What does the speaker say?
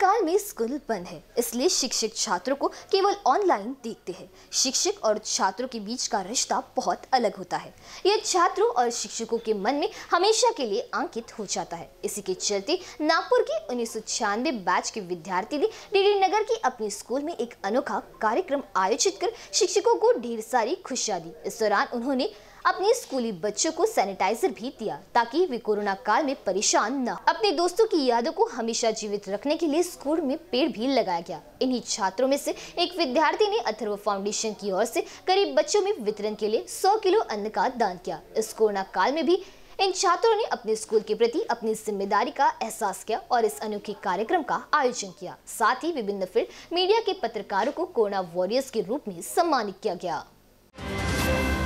काल में स्कूल बंद है इसलिए शिक्षक छात्रों को केवल ऑनलाइन देखते हैं शिक्षक और छात्रों के बीच का रिश्ता बहुत अलग होता है यह छात्रों और शिक्षकों के मन में हमेशा के लिए अंकित हो जाता है इसी के चलते नागपुर के उन्नीस बैच के विद्यार्थी ने डी नगर के अपने स्कूल में एक अनोखा कार्यक्रम आयोजित कर शिक्षकों को ढेर सारी खुशियाँ दी इस दौरान उन्होंने अपने स्कूली बच्चों को सैनिटाइजर भी दिया ताकि वे कोरोना काल में परेशान न अपने दोस्तों की यादों को हमेशा जीवित रखने के लिए स्कूल में पेड़ भी लगाया गया इन्हीं छात्रों में से एक विद्यार्थी ने अथर्व फाउंडेशन की ओर से गरीब बच्चों में वितरण के लिए 100 किलो अन्न का दान किया इस कोरोना काल में भी इन छात्रों ने अपने स्कूल के प्रति अपनी जिम्मेदारी का एहसास किया और इस अनोखे कार्यक्रम का आयोजन किया साथ ही विभिन्न फील्ड मीडिया के पत्रकारों को कोरोना वॉरियर्स के रूप में सम्मानित किया गया